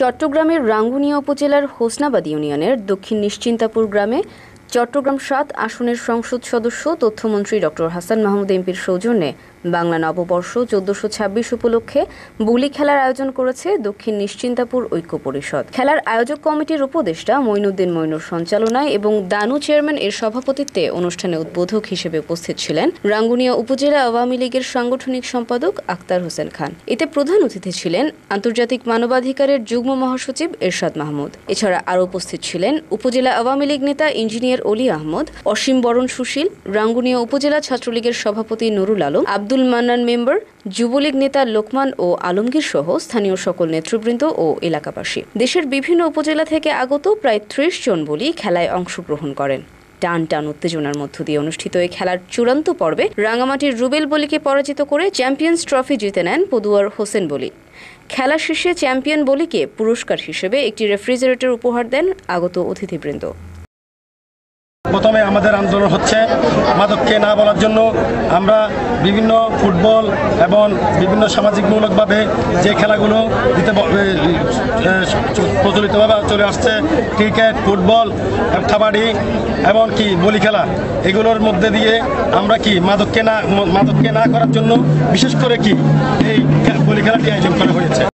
চট্টগ্রামের রাঙ্গুনিয়া উপজেলার হোসনাবাদ ইউনিয়নের দক্ষিণ নিশ্চিন্তাপুর গ্রামে চট্টগ্রাম সাত আসনের সংসদ সদস্য তথ্যমন্ত্রী ডক্টর হাসান মাহমুদ এমপির সৌজন্যে বাংলা নববর্ষ চোদ্দশো ছাব্বিশ উপলক্ষে বুলি খেলার আয়োজন করেছে দক্ষিণ নিশ্চিন্তাপুর ঐক্য পরিষদ খেলার আয়োজক কমিটির উপদেষ্টা মইনুদ্দিন মৈনুর সঞ্চালনায় এবং দানু চেয়ারম্যান এর সভাপতিত্বে অনুষ্ঠানে উদ্বোধক হিসেবে উপস্থিত ছিলেন রাঙ্গুনিয়া উপজেলা আওয়ামী লীগের সাংগঠনিক সম্পাদক আক্তার হোসেন খান এতে প্রধান অতিথি ছিলেন আন্তর্জাতিক মানবাধিকারের যুগ্ম মহাসচিব এরশাদ মাহমুদ এছাড়া আরও উপস্থিত ছিলেন উপজেলা আওয়ামী লীগ নেতা ইঞ্জিনিয়ার ইঞ্জিনিয়ার অলি আহমদ অসীম বরণ সুশীল রাঙ্গুনিয়া উপজেলা ছাত্রলীগের সভাপতি নুরুল আলম আব্দুল মান্নান মেম্বার যুবলীগ নেতা লোকমান ও আলমগীর সহ স্থানীয় সকল নেতৃবৃন্দ ও এলাকাবাসী দেশের বিভিন্ন উপজেলা থেকে আগত প্রায় ত্রিশ জন বলি খেলায় অংশগ্রহণ করেন টান টান উত্তেজনার মধ্য দিয়ে অনুষ্ঠিত এই খেলার চূড়ান্ত পর্বে রাঙামাটির রুবেল বলিকে পরাজিত করে চ্যাম্পিয়ন্স ট্রফি জিতে নেন পদুয়ার হোসেন বলি খেলা শেষে চ্যাম্পিয়ন বলিকে পুরস্কার হিসেবে একটি রেফ্রিজারেটর উপহার দেন আগত অতিথিবৃন্দ প্রথমে আমাদের আন্দোলন হচ্ছে মাদককে না বলার জন্য আমরা বিভিন্ন ফুটবল এবং বিভিন্ন সামাজিকমূলকভাবে যে খেলাগুলো দিতে প্রচলিতভাবে চলে আসছে ক্রিকেট ফুটবল কাবাডি এবং কি বলি খেলা এগুলোর মধ্যে দিয়ে আমরা কি মাদককে না মাদককে না করার জন্য বিশেষ করে কি এই বলি খেলাটি আয়োজন করা হয়েছে